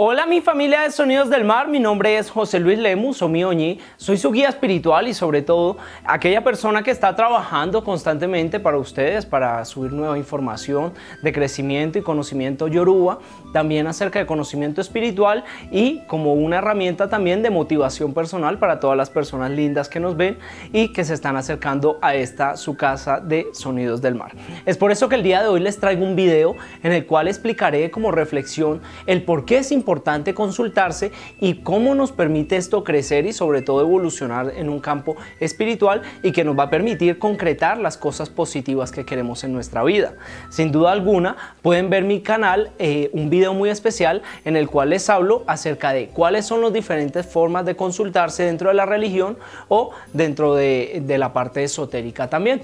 Hola mi familia de Sonidos del Mar, mi nombre es José Luis Lemus o Mioñi, soy su guía espiritual y sobre todo aquella persona que está trabajando constantemente para ustedes para subir nueva información de crecimiento y conocimiento yoruba, también acerca de conocimiento espiritual y como una herramienta también de motivación personal para todas las personas lindas que nos ven y que se están acercando a esta su casa de Sonidos del Mar. Es por eso que el día de hoy les traigo un video en el cual explicaré como reflexión el por qué es importante consultarse y cómo nos permite esto crecer y sobre todo evolucionar en un campo espiritual y que nos va a permitir concretar las cosas positivas que queremos en nuestra vida. Sin duda alguna, pueden ver mi canal, eh, un video muy especial en el cual les hablo acerca de cuáles son las diferentes formas de consultarse dentro de la religión o dentro de, de la parte esotérica también.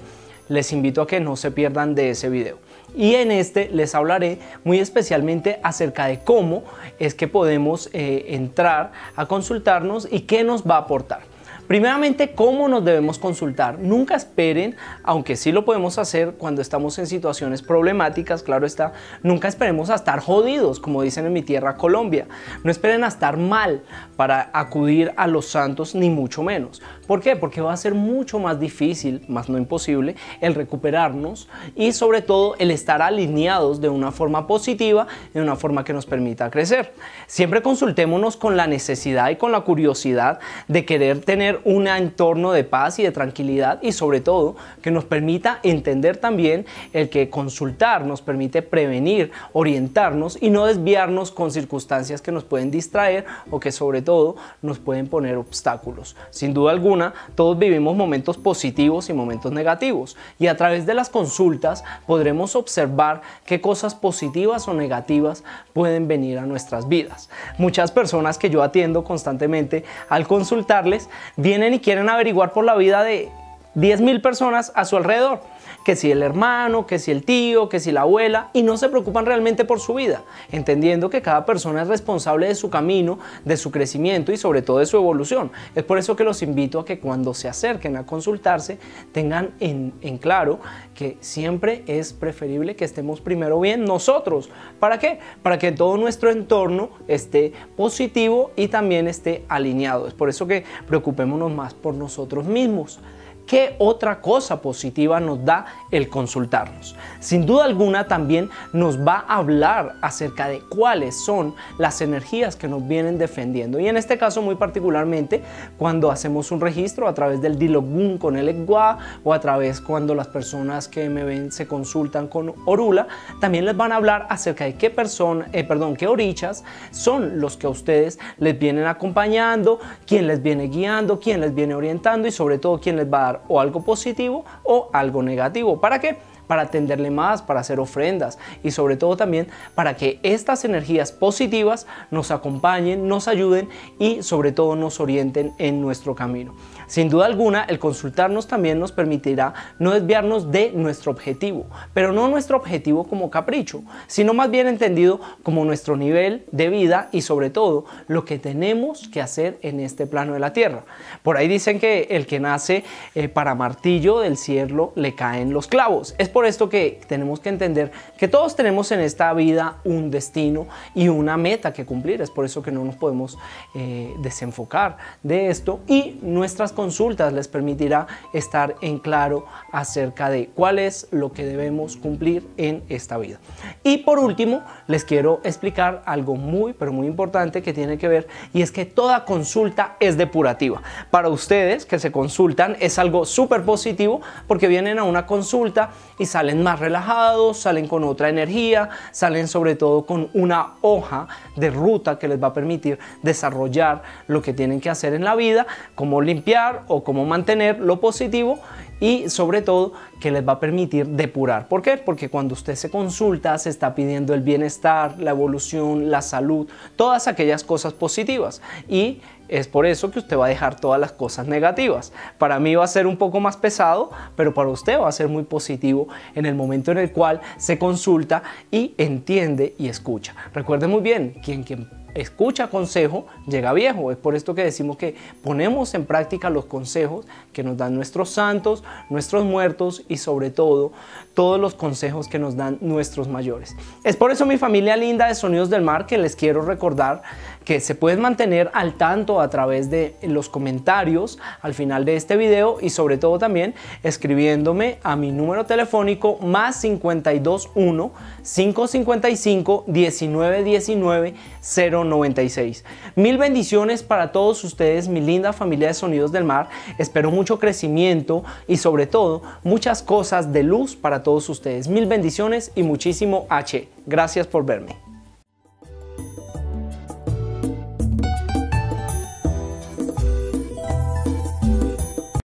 Les invito a que no se pierdan de ese video y en este les hablaré muy especialmente acerca de cómo es que podemos eh, entrar a consultarnos y qué nos va a aportar. Primeramente, ¿cómo nos debemos consultar? Nunca esperen, aunque sí lo podemos hacer cuando estamos en situaciones problemáticas, claro está, nunca esperemos a estar jodidos, como dicen en mi tierra Colombia. No esperen a estar mal para acudir a los santos, ni mucho menos. ¿Por qué? Porque va a ser mucho más difícil, más no imposible, el recuperarnos y sobre todo el estar alineados de una forma positiva, de una forma que nos permita crecer. Siempre consultémonos con la necesidad y con la curiosidad de querer tener un entorno de paz y de tranquilidad y sobre todo que nos permita entender también el que consultar nos permite prevenir, orientarnos y no desviarnos con circunstancias que nos pueden distraer o que sobre todo nos pueden poner obstáculos. Sin duda alguna, todos vivimos momentos positivos y momentos negativos y a través de las consultas podremos observar qué cosas positivas o negativas pueden venir a nuestras vidas. Muchas personas que yo atiendo constantemente al consultarles vienen y quieren averiguar por la vida de 10.000 personas a su alrededor. Que si el hermano, que si el tío, que si la abuela, y no se preocupan realmente por su vida, entendiendo que cada persona es responsable de su camino, de su crecimiento y sobre todo de su evolución. Es por eso que los invito a que cuando se acerquen a consultarse tengan en, en claro que siempre es preferible que estemos primero bien nosotros. ¿Para qué? Para que todo nuestro entorno esté positivo y también esté alineado. Es por eso que preocupémonos más por nosotros mismos. ¿Qué otra cosa positiva nos da el consultarnos? Sin duda alguna también nos va a hablar acerca de cuáles son las energías que nos vienen defendiendo. Y en este caso muy particularmente cuando hacemos un registro a través del Dilogun con el Egua o a través cuando las personas que me ven se consultan con Orula, también les van a hablar acerca de qué persona, eh, perdón, qué orichas son los que a ustedes les vienen acompañando, quién les viene guiando, quién les viene orientando y sobre todo quién les va a dar o algo positivo o algo negativo. ¿Para qué? para atenderle más, para hacer ofrendas y sobre todo también para que estas energías positivas nos acompañen, nos ayuden y sobre todo nos orienten en nuestro camino. Sin duda alguna, el consultarnos también nos permitirá no desviarnos de nuestro objetivo, pero no nuestro objetivo como capricho, sino más bien entendido como nuestro nivel de vida y sobre todo lo que tenemos que hacer en este plano de la tierra. Por ahí dicen que el que nace eh, para martillo del cielo le caen los clavos por esto que tenemos que entender que todos tenemos en esta vida un destino y una meta que cumplir. Es por eso que no nos podemos eh, desenfocar de esto y nuestras consultas les permitirá estar en claro acerca de cuál es lo que debemos cumplir en esta vida. Y por último, les quiero explicar algo muy, pero muy importante que tiene que ver y es que toda consulta es depurativa. Para ustedes que se consultan es algo súper positivo porque vienen a una consulta y salen más relajados, salen con otra energía, salen sobre todo con una hoja de ruta que les va a permitir desarrollar lo que tienen que hacer en la vida, cómo limpiar o cómo mantener lo positivo y sobre todo que les va a permitir depurar. ¿Por qué? Porque cuando usted se consulta se está pidiendo el bienestar, la evolución, la salud, todas aquellas cosas positivas y es por eso que usted va a dejar todas las cosas negativas. Para mí va a ser un poco más pesado, pero para usted va a ser muy positivo en el momento en el cual se consulta y entiende y escucha. Recuerde muy bien, quien, quien escucha consejo, llega viejo. Es por esto que decimos que ponemos en práctica los consejos que nos dan nuestros santos, nuestros muertos y sobre todo todos los consejos que nos dan nuestros mayores. Es por eso mi familia linda de Sonidos del Mar que les quiero recordar que se pueden mantener al tanto a través de los comentarios al final de este video y sobre todo también escribiéndome a mi número telefónico más 521 555 1919 096. Mil bendiciones para todos ustedes, mi linda familia de Sonidos del Mar. Espero mucho crecimiento y sobre todo muchas cosas de luz para todos ustedes. Mil bendiciones y muchísimo H. Gracias por verme.